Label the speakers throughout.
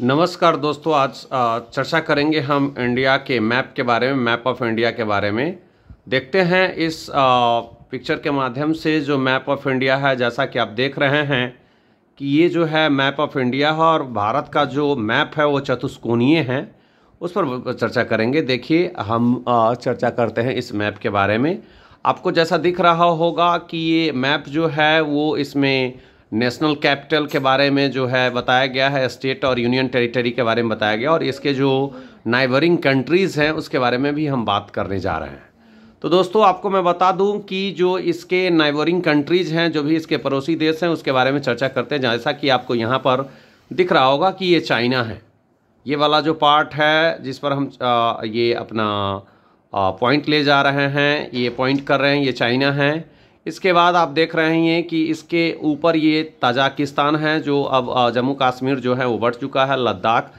Speaker 1: नमस्कार दोस्तों आज चर्चा करेंगे हम इंडिया के मैप के बारे में मैप ऑफ इंडिया के बारे में देखते हैं इस पिक्चर के माध्यम से जो मैप ऑफ इंडिया है जैसा कि आप देख रहे हैं कि ये जो है मैप ऑफ इंडिया है और भारत का जो मैप है वो चतुष्कोणीय है उस पर चर्चा करेंगे देखिए हम चर्चा करते हैं इस मैप के बारे में आपको जैसा दिख रहा होगा कि ये मैप जो है वो इसमें नेशनल कैपिटल के बारे में जो है बताया गया है स्टेट और यूनियन टेरिटरी के बारे में बताया गया और इसके जो नाइबरिंग कंट्रीज़ हैं उसके बारे में भी हम बात करने जा रहे हैं तो दोस्तों आपको मैं बता दूं कि जो इसके नाइबरिंग कंट्रीज़ हैं जो भी इसके पड़ोसी देश हैं उसके बारे में चर्चा करते हैं जैसा कि आपको यहाँ पर दिख रहा होगा कि ये चाइना है ये वाला जो पार्ट है जिस पर हम आ, ये अपना पॉइंट ले जा रहे हैं ये पॉइंट कर रहे हैं ये चाइना है इसके बाद आप देख रहे हैं कि इसके ऊपर ये ताजाकिस्तान है जो अब जम्मू कश्मीर जो है वो बढ़ चुका है लद्दाख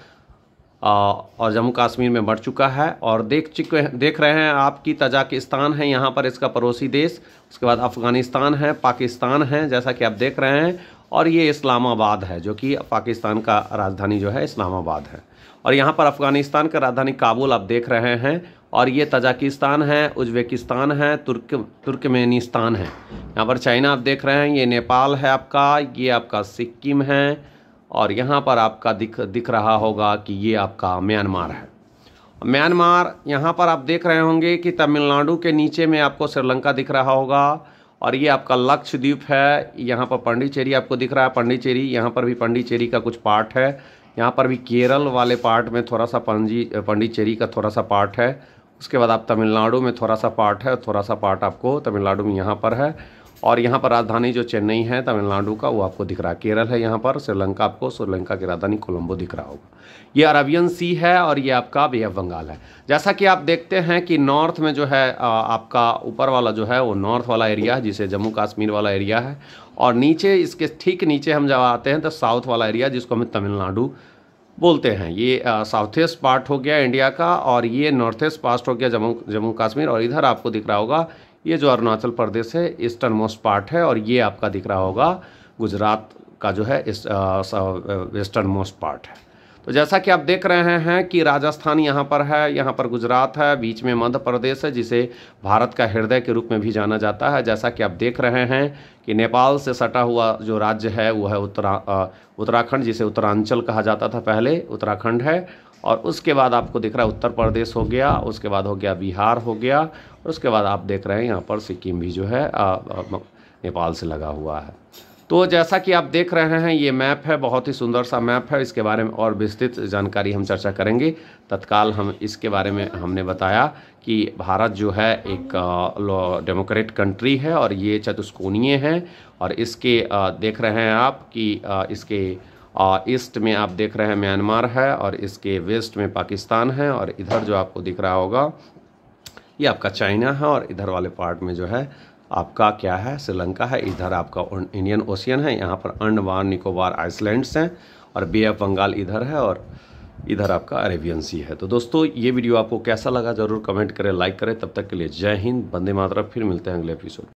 Speaker 1: और जम्मू कश्मीर में बढ़ चुका है और देख चुके देख रहे हैं आपकी तजाकिस्तान है यहाँ पर इसका पड़ोसी देश उसके बाद अफ़गानिस्तान है पाकिस्तान है जैसा कि आप देख रहे हैं और ये इस्लामाबाद है जो कि पाकिस्तान का राजधानी जो है इस्लामाबाद है और यहाँ पर अफ़गानिस्तान का राजधानी काबुल आप देख रहे हैं और ये तजाकिस्तान है उज्बेकिस्तान है तुर्क तुर्कमेनिस्तान है यहाँ पर चाइना आप देख रहे हैं ये नेपाल है आपका ये आपका सिक्किम है और यहाँ पर आपका दिख दिख रहा होगा कि ये आपका म्यांमार है म्यांमार यहाँ पर आप देख रहे होंगे कि तमिलनाडु के नीचे में आपको श्रीलंका दिख रहा होगा और ये आपका लक्षद्वीप है यहाँ पर पंडिचेरी आपको दिख रहा है पंडिचेरी यहाँ पर भी पंडिचेरी का कुछ पार्ट है यहाँ पर भी केरल वाले पार्ट में थोड़ा सा पंजी पंडिचेरी का थोड़ा सा पार्ट है उसके बाद आप तमिलनाडु में थोड़ा सा पार्ट है थोड़ा सा पार्ट आपको तमिलनाडु में यहाँ पर है और यहाँ पर राजधानी जो चेन्नई है तमिलनाडु का वो आपको दिख रहा है केरल है यहाँ पर श्रीलंका आपको श्रीलंका की राजधानी कोलंबो दिख रहा होगा ये अरबियन सी है और ये आपका बे बंगाल है जैसा कि आप देखते हैं कि नॉर्थ में जो है आपका ऊपर वाला जो है वो नॉर्थ वाला एरिया है जिसे जम्मू कश्मीर वाला एरिया है और नीचे इसके ठीक नीचे हम जब आते हैं तो साउथ वाला एरिया जिसको हम तमिलनाडु बोलते हैं ये साउथ ईस्ट पार्ट हो गया इंडिया का और ये नॉर्थ ईस्ट पार्ट हो गया जम्मू जम्मू कश्मीर और इधर आपको दिख रहा होगा ये जो अरुणाचल प्रदेश है ईस्टर्न मोस्ट पार्ट है और ये आपका दिख रहा होगा गुजरात का जो है वेस्टर्न मोस्ट पार्ट है तो जैसा कि आप देख रहे हैं कि राजस्थान यहाँ पर है यहाँ पर गुजरात है बीच में मध्य प्रदेश है जिसे भारत का हृदय के रूप में भी जाना जाता है जैसा कि आप देख रहे हैं कि नेपाल से सटा हुआ जो राज्य है वो है उत्तरा उत्तराखंड जिसे उत्तरांचल कहा जाता था पहले उत्तराखंड है और उसके बाद आपको दिख रहा है उत्तर प्रदेश हो गया उसके बाद हो गया बिहार हो गया और उसके बाद आप देख रहे हैं यहाँ पर सिक्किम भी जो है आ, आ, नेपाल से लगा हुआ है तो जैसा कि आप देख रहे हैं ये मैप है बहुत ही सुंदर सा मैप है इसके बारे में और विस्तृत जानकारी हम चर्चा करेंगे तत्काल हम इसके बारे में हमने बताया कि भारत जो है एक डेमोक्रेट कंट्री है और ये चतुष्कोणीय है और इसके देख रहे हैं आप कि इसके और ईस्ट में आप देख रहे हैं म्यांमार है और इसके वेस्ट में पाकिस्तान है और इधर जो आपको दिख रहा होगा ये आपका चाइना है और इधर वाले पार्ट में जो है आपका क्या है श्रीलंका है इधर आपका इंडियन ओशियन है यहाँ पर अंडमान निकोबार आइसलैंड्स हैं और बे ऑफ बंगाल इधर है और इधर आपका अरेबियन सी है तो दोस्तों ये वीडियो आपको कैसा लगा ज़रूर कमेंट करें लाइक करें तब तक के लिए जय हिंद बंदे मातरा फिर मिलते हैं अगले एपिसोड